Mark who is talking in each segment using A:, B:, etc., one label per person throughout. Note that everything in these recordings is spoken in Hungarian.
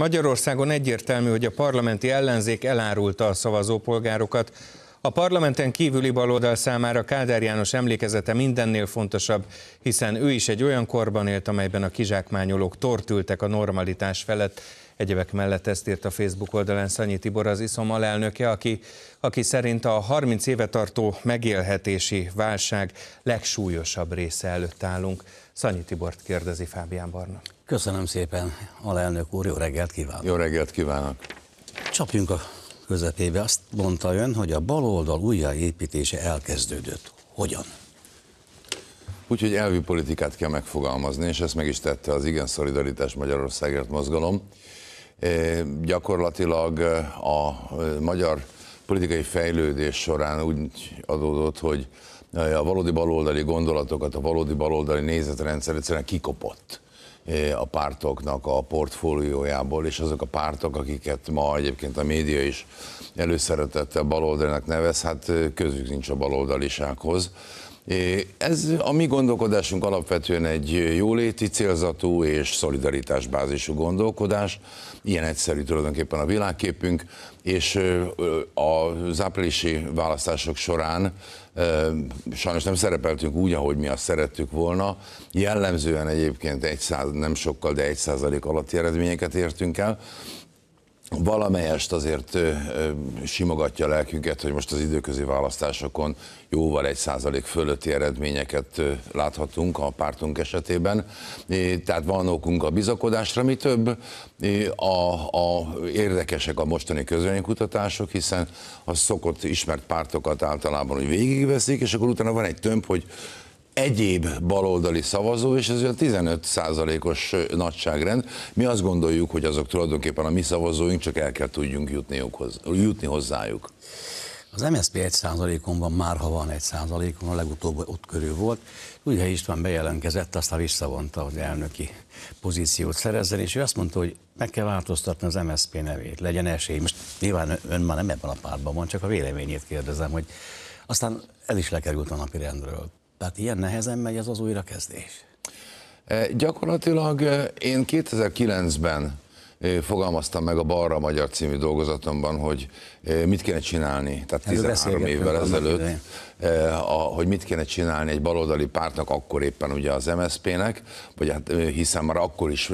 A: Magyarországon egyértelmű, hogy a parlamenti ellenzék elárulta a szavazópolgárokat. A parlamenten kívüli baloldal számára Kádár János emlékezete mindennél fontosabb, hiszen ő is egy olyan korban élt, amelyben a kizsákmányolók tortültek a normalitás felett. Egyebek mellett ezt írt a Facebook oldalán Szanyi Tibor az ISZOM alelnöke, aki, aki szerint a 30 éve tartó megélhetési válság legsúlyosabb része előtt állunk. Szanyi Tibort kérdezi Fábián Barna. Köszönöm szépen, alelnök úr, jó reggelt kívánok! Jó reggelt kívánok! Csapjunk a közepébe. Azt mondta ön, hogy a baloldal újjáépítése elkezdődött. Hogyan? Úgyhogy elvi
B: politikát kell megfogalmazni, és ezt meg is tette az Igen Szolidaritás Magyarországért mozgalom. E, gyakorlatilag e, a e, magyar politikai fejlődés során úgy adódott, hogy e, a valódi baloldali gondolatokat, a valódi baloldali nézetrendszer egyszerűen kikopott a pártoknak a portfóliójából, és azok a pártok, akiket ma egyébként a média is előszeretettel baloldalnak nevez, hát közük nincs a baloldalisághoz. Ez a mi gondolkodásunk alapvetően egy jóléti célzatú és bázisú gondolkodás. Ilyen egyszerű tulajdonképpen a világképünk, és az áprilisi választások során sajnos nem szerepeltünk úgy, ahogy mi azt szerettük volna. Jellemzően egyébként egy száz nem sokkal, de egy százalék alatti eredményeket értünk el valamelyest azért ö, ö, simogatja a lelkünket, hogy most az időközi választásokon jóval egy százalék fölötti eredményeket ö, láthatunk a pártunk esetében. É, tehát van okunk a bizakodásra, mi több. É, a, a, érdekesek a mostani kutatások, hiszen a szokott ismert pártokat általában hogy végigveszik, és akkor utána van egy tömb, hogy egyéb baloldali szavazó, és ez a 15 os nagyságrend. Mi azt gondoljuk, hogy azok tulajdonképpen a mi szavazóink, csak el kell tudjunk jutni, jutni hozzájuk.
A: Az MSZP 1%-on van, már ha van 1%-on, a legutóbb ott körül volt. Ugye István bejelentkezett, aztán visszavonta, az elnöki pozíciót szerezzen, és ő azt mondta, hogy meg kell változtatni az MSZP nevét, legyen esély. Most nyilván ön már nem ebben a pártban van, csak a véleményét kérdezem, hogy aztán el is lekerült a napi rendről. Tehát ilyen nehezen megy ez az újrakezdés? Eh, gyakorlatilag eh, én 2009-ben
B: fogalmaztam meg a Balra Magyar című dolgozatomban, hogy mit kéne csinálni, tehát 13 évvel ezelőtt, hogy mit kéne csinálni egy baloldali pártnak, akkor éppen ugye az MSZP-nek, vagy hát hiszen már akkor is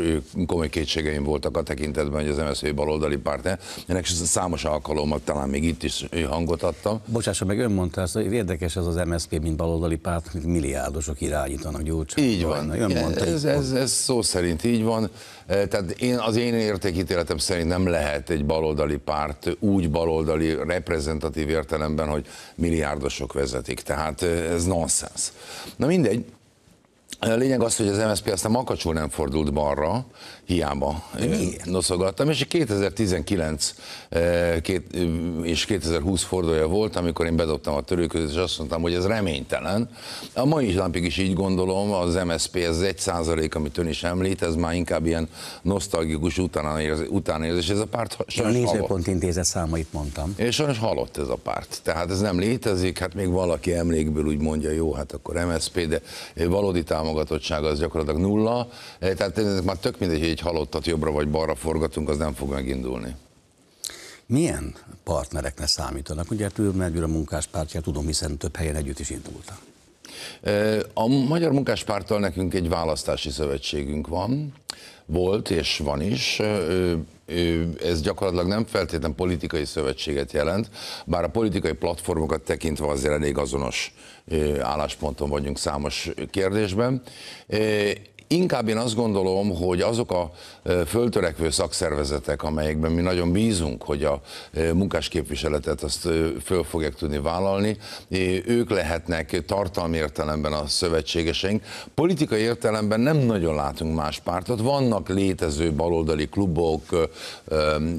B: komoly kétségeim voltak a tekintetben, hogy az MSZP baloldali párt, ennek számos alkalommal talán még itt is hangot adtam.
A: Bocsássa meg, ön mondta ezt, hogy érdekes ez az MSZP, mint baloldali párt, mint milliárdosok irányítanak gyógycsak. Így van, ön mondta, ez, ez,
B: ez, szó szerint így van, tehát én, az én ér értékítéletem szerint nem lehet egy baloldali párt úgy baloldali reprezentatív értelemben, hogy milliárdosok vezetik. Tehát eh, ez nonsens. Na mindegy, Lényeg az, hogy az MSZP aztán makacsul nem fordult balra, hiába noszogattam, és 2019 két, és 2020 fordulója volt, amikor én bedobtam a törőközőt, és azt mondtam, hogy ez reménytelen. A mai napig is így gondolom, az MSZP, ez egy százalék, amit ön is említ, ez már inkább ilyen nosztalgikus utánérzés, ez a párt sajnos A nézőpont
A: intézet számait mondtam.
B: És sajnos halott ez a párt, tehát ez nem létezik, hát még valaki emlékből úgy mondja, jó, hát akkor MSZP, de valódi támogatás támogatottság az gyakorlatilag nulla, eh, tehát már tök mindegy, hogy egy halottat jobbra vagy balra forgatunk, az
A: nem fog megindulni. Milyen partnereknek számítanak? Ugye több medvűr a munkáspártja, tudom, hiszen több helyen együtt is indultak. A Magyar Munkáspárttal
B: nekünk egy választási szövetségünk van, volt és van is. Ez gyakorlatilag nem feltétlen politikai szövetséget jelent, bár a politikai platformokat tekintve azért elég azonos állásponton vagyunk számos kérdésben. Inkább én azt gondolom, hogy azok a föltörekvő szakszervezetek, amelyekben mi nagyon bízunk, hogy a munkásképviseletet azt föl fogják tudni vállalni, ők lehetnek tartalmi értelemben a szövetségeseink. Politikai értelemben nem nagyon látunk más pártot. Vannak létező baloldali klubok,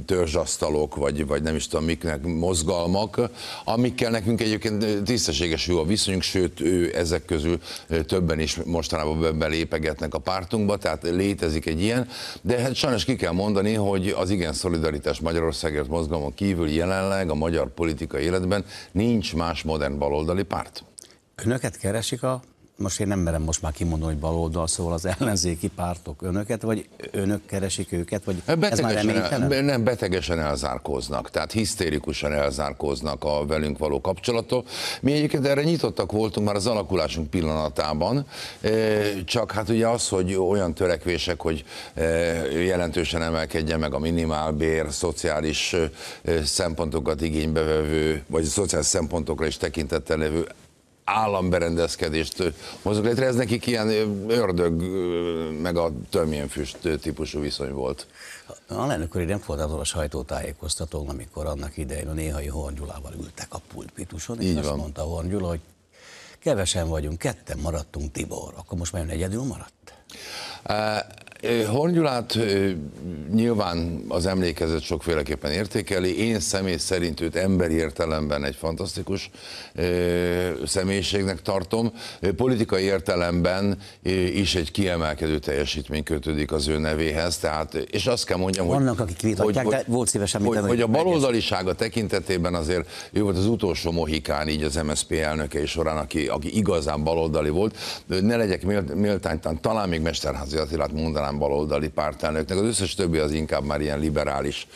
B: törzsasztalok, vagy, vagy nem is tudom miknek, mozgalmak, amikkel nekünk egyébként tisztességes jó a viszonyunk, sőt, ő ezek közül többen is mostanában belépegetnek a pártunkba, tehát létezik egy ilyen, de hát sajnos ki kell mondani, hogy az Igen Szolidaritás Magyarországért mozgalmon kívül jelenleg a magyar politikai életben nincs más modern baloldali párt.
A: Önöket keresik a most én nem merem most már kimondani, hogy baloldal, szól az ellenzéki pártok önöket, vagy önök keresik őket, vagy betegesen, ez már
B: el, Nem, betegesen elzárkóznak, tehát hisztérikusan elzárkóznak a velünk való kapcsolatot. Mi egyébként erre nyitottak voltunk már az alakulásunk pillanatában, e, csak hát ugye az, hogy olyan törekvések, hogy e, jelentősen emelkedjen meg a minimálbér, szociális e, szempontokat igénybe vevő, vagy szociális szempontokra is tekintettel levő államberendezkedést hozok létre. Ez nekik ilyen
A: ördög, meg a tömjénfüst típusú viszony volt. A lennök úr nem volt azon a sajtótájékoztatón, amikor annak idején a néhai Gyulával ültek a pulpituson, és Így azt van. mondta Gyula, hogy kevesen vagyunk, ketten maradtunk Tibor, akkor most már egyedül maradt? Eh, Hongyulát nyilván
B: az emlékezet sokféleképpen értékeli. Én személy szerint őt emberi értelemben egy fantasztikus személyiségnek tartom. Politikai értelemben is egy kiemelkedő teljesítmény kötődik az ő nevéhez. Tehát, és azt kell mondjam, Vannak, hogy,
A: akik vitatják, hogy, de volt szívesen hogy, hogy a baloldalisága
B: tekintetében azért ő volt az utolsó mohikán, így az MSZP elnöke is során, aki, aki igazán baloldali volt. Ne legyek méltánytán, talán még Mesterházi Attilát mondanám, talán baloldali pártelnöknek, az összes többi az inkább már ilyen liberális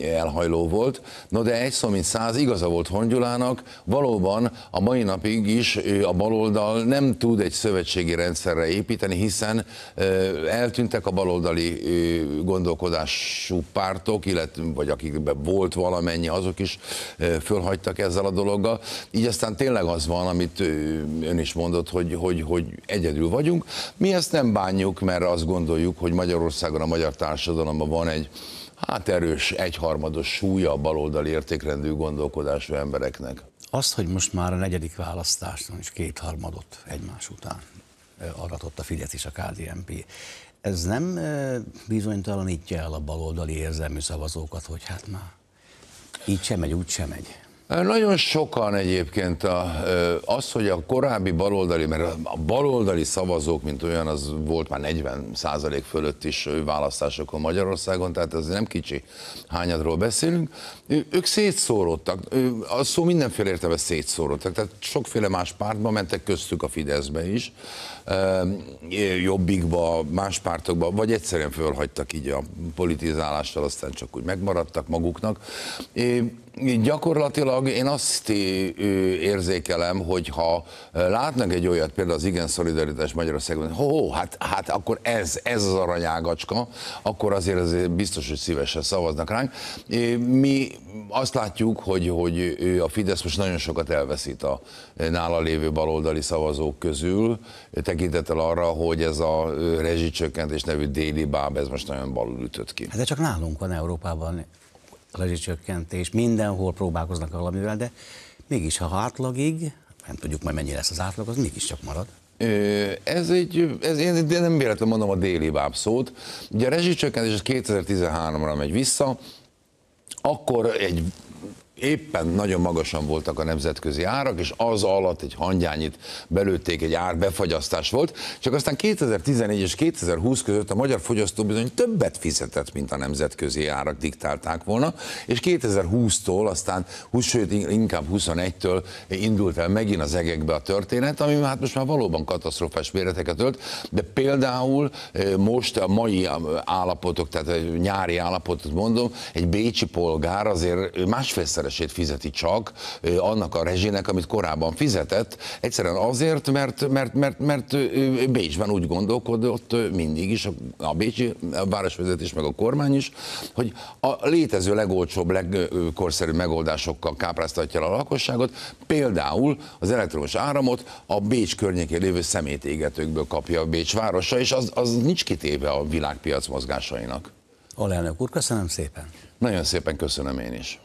B: elhajló volt. No de egy szó, mint száz, igaza volt Hongyulának, valóban a mai napig is a baloldal nem tud egy szövetségi rendszerre építeni, hiszen eltűntek a baloldali gondolkodású pártok, illetve vagy akikben volt valamennyi, azok is fölhagytak ezzel a dologgal. Így aztán tényleg az van, amit ön is mondott, hogy, hogy, hogy egyedül vagyunk. Mi ezt nem bánjuk, mert azt gondoljuk, hogy Magyarországon, a magyar társadalomban van egy hát erős, egyharmados súlya a baloldali értékrendű gondolkodású embereknek.
A: Azt, hogy most már a negyedik választáson is kétharmadot egymás után aratott a Fidesz és a KDNP. Ez nem bizonytalanítja el a baloldali érzelmű szavazókat, hogy hát már így sem megy, úgy sem megy.
B: Nagyon sokan egyébként a, az, hogy a korábbi baloldali, mert a baloldali szavazók, mint olyan, az volt már 40 százalék fölött is választásokon Magyarországon, tehát ez nem kicsi hányadról beszélünk. Ők szétszórodtak, a szó mindenféle értelme szétszórodtak, tehát sokféle más pártba mentek, köztük a Fideszbe is, jobbikba, más pártokba, vagy egyszerűen fölhagytak így a politizálással, aztán csak úgy megmaradtak maguknak gyakorlatilag én azt érzékelem, hogy ha látnak egy olyat, például az Igen Szolidaritás Magyarországon, hogy hó, hát, hát akkor ez, ez az aranyágacska, akkor azért, azért biztos, hogy szívesen szavaznak ránk. Mi azt látjuk, hogy, hogy a Fidesz most nagyon sokat elveszít a nála lévő baloldali szavazók közül, tekintettel arra, hogy ez a rezsicsökkentés nevű déli báb, ez most nagyon balul ütött ki. Hát
A: de csak nálunk van Európában rezsicsökkentés, mindenhol próbálkoznak valamivel, de mégis ha átlagig, nem tudjuk majd mennyi lesz az átlag, az mégiscsak marad.
B: Ez egy, ez, én nem véletlenül mondom a déli báb szót. Ugye a rezsicsökkentés 2013-ra megy vissza, akkor egy éppen nagyon magasan voltak a nemzetközi árak, és az alatt egy hangyányit belőtték, egy árbefagyasztás volt, csak aztán 2014 és 2020 között a magyar fogyasztó bizony többet fizetett, mint a nemzetközi árak diktálták volna, és 2020-tól aztán, 20, sőt inkább 21-től indult el megint az egekbe a történet, ami hát most már valóban katasztrofás méreteket ölt, de például most a mai állapotok, tehát a nyári állapotot mondom, egy bécsi polgár azért másfélszer kétszeresét fizeti csak annak a rezsének, amit korábban fizetett, egyszerűen azért, mert, mert, mert, mert Bécsben úgy gondolkodott mindig is a bécsi a városvezetés meg a kormány is, hogy a létező legolcsóbb, legkorszerűbb megoldásokkal kápráztatja a lakosságot, például az elektromos áramot a Bécs környékén lévő szemétégetőkből kapja a Bécs városa, és az, az nincs kitéve a világpiac mozgásainak.
A: Alelnök úr, köszönöm
B: szépen. Nagyon szépen köszönöm én is.